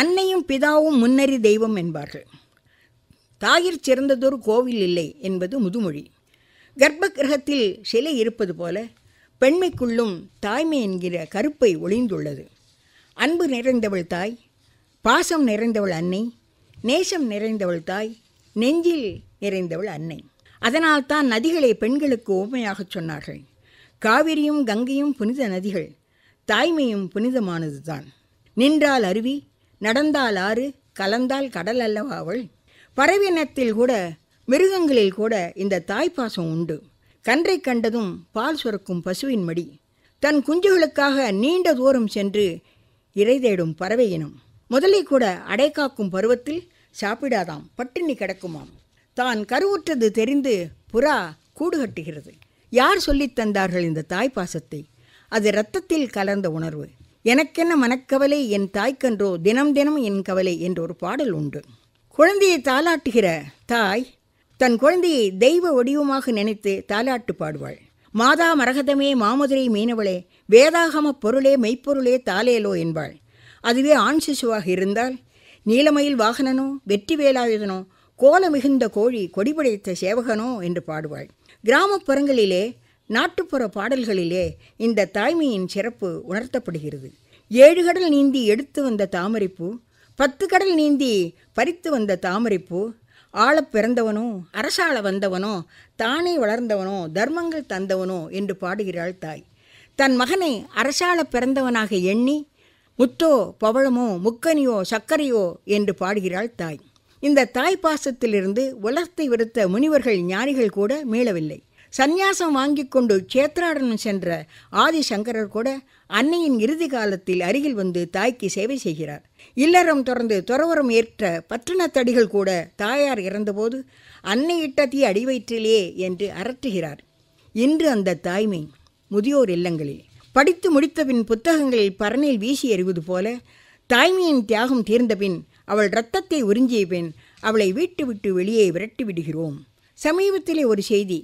அன்னையும் பிதாவும் முன்னறி தெய்வம் என்பார்கள் தாயிற் சிறந்ததொரு கோவில் இல்லை என்பது முதுமொழி கர்ப்ப கிரகத்தில் சிலை இருப்பது போல பெண்மைக்குள்ளும் தாய்மை என்கிற கருப்பை ஒளிந்துள்ளது அன்பு நிறைந்தவள் தாய் பாசம் நிறைந்தவள் அன்னை நேசம் நிறைந்தவள் தாய் நெஞ்சில் நிறைந்தவள் அன்னை அதனால்தான் நதிகளை பெண்களுக்கு உண்மையாகச் சொன்னார்கள் காவிரியும் கங்கையும் புனித நதிகள் தாய்மையும் புனிதமானதுதான் நின்றால் அருவி நடந்தால் ஆறு கலந்தால் கடல் அல்லவா அவள் பறவினத்தில் கூட மிருகங்களில் கூட இந்த தாய்ப்பாசம் உண்டு கன்றை கண்டதும் பால் சுரக்கும் பசுவின் மடி தன் குஞ்சுகளுக்காக நீண்ட தூரம் சென்று இறை தேடும் பறவை இனம் முதலை கூட அடைக்காக்கும் பருவத்தில் சாப்பிடாதாம் பட்டினி கிடக்குமாம் தான் கருவுற்றது தெரிந்து புறா கூடு கட்டுகிறது யார் சொல்லித்தந்தார்கள் தந்தார்கள் இந்த தாய் பாசத்தை அது இரத்தத்தில் கலந்த உணர்வு எனக்கென்ன மனக்கவலை என் தாய்க்கன்றோ தினம் தினம் என் கவலை என்ற ஒரு பாடல் உண்டு குழந்தையை தாலாட்டுகிற தாய் தன் குழந்தையை தெய்வ வடிவமாக நினைத்து தாலாட்டு பாடுவாள் மாதா மரகதமே மாமதுரை மீனவளே வேதாகம பொருளே மெய்ப்பொருளே தாலேலோ என்பாள் அதுவே ஆண் சிசுவாக இருந்தால் நீலமயில் வாகனனோ வெற்றி வேலாயுதனோ கோல மிகுந்த கோழி கொடிபடைத்த சேவகனோ என்று பாடுவாள் கிராமப்புறங்களிலே நாட்டுப்புற பாடல்களிலே இந்த தாய்மையின் சிறப்பு உணர்த்தப்படுகிறது ஏழு கடல் நீந்தி எடுத்து வந்த தாமரைப்பூ பத்து கடல் நீந்தி பறித்து வந்த தாமரைப்பூ ஆள பிறந்தவனோ அரசாள வந்தவனோ தானே வளர்ந்தவனோ தர்மங்கள் தந்தவனோ என்று பாடுகிறாள் தாய் தன் மகனை அரசாள பிறந்தவனாக எண்ணி முத்தோ பவழமோ முக்கனியோ சர்க்கரையோ என்று பாடுகிறாள் தாய் இந்த தாய்ப்பாசத்திலிருந்து உலர்த்தை விடுத்த முனிவர்கள் ஞானிகள் கூட மீளவில்லை சந்நியாசம் வாங்கி கொண்டு சேத்ராடனம் சென்ற ஆதிசங்கரர் கூட அன்னையின் இறுதி காலத்தில் அருகில் வந்து தாய்க்கு சேவை செய்கிறார் இல்லறம் தொடர்ந்து துறவரம் ஏற்ற பற்றினத்தடிகள் கூட தாயார் இறந்தபோது அன்னையிட்ட தீ அடிவயிற்றிலே என்று அரற்றுகிறார் இன்று அந்த தாய்மை முதியோர் இல்லங்களில் படித்து முடித்தபின் புத்தகங்களில் பரணில் வீசி எறிவது போல தாய்மையின் தியாகம் தீர்ந்தபின் அவள் இரத்தத்தை உறிஞ்சிய பின் அவளை வீட்டு விட்டு வெளியே விரட்டி விடுகிறோம் சமீபத்திலே ஒரு செய்தி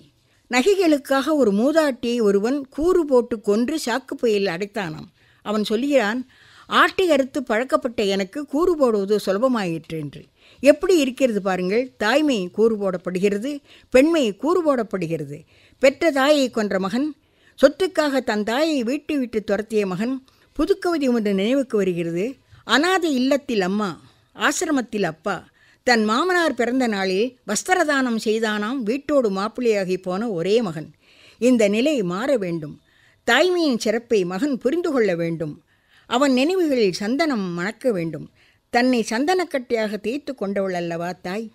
நகைகளுக்காக ஒரு மூதாட்டியை ஒருவன் கூறு போட்டு கொன்று சாக்கு புயலில் அடைத்தானாம் அவன் சொல்கிறான் ஆட்டை அறுத்து பழக்கப்பட்ட எனக்கு கூறு போடுவது சுலபமாயிற்று என்று எப்படி இருக்கிறது பாருங்கள் தாய்மை கூறு போடப்படுகிறது பெண்மை கூறு போடப்படுகிறது பெற்ற தாயை கொன்ற மகன் சொத்துக்காக தன் தாயை வீட்டு விட்டு துரத்திய மகன் புதுக்கவதி ஒன்று நினைவுக்கு வருகிறது அனாதை இல்லத்தில் அம்மா ஆசிரமத்தில் அப்பா தன் மாமனார் பிறந்த நாளில் வஸ்திரதானம் செய்தானாம் வீட்டோடு மாப்பிள்ளையாகி போன ஒரே மகன் இந்த நிலை மாற வேண்டும் தாய்மையின் சிறப்பை மகன் புரிந்து கொள்ள வேண்டும் அவன் நினைவுகளில் சந்தனம் மணக்க வேண்டும் தன்னை சந்தனக்கட்டியாக தேய்த்து கொண்டவள் அல்லவா தாய்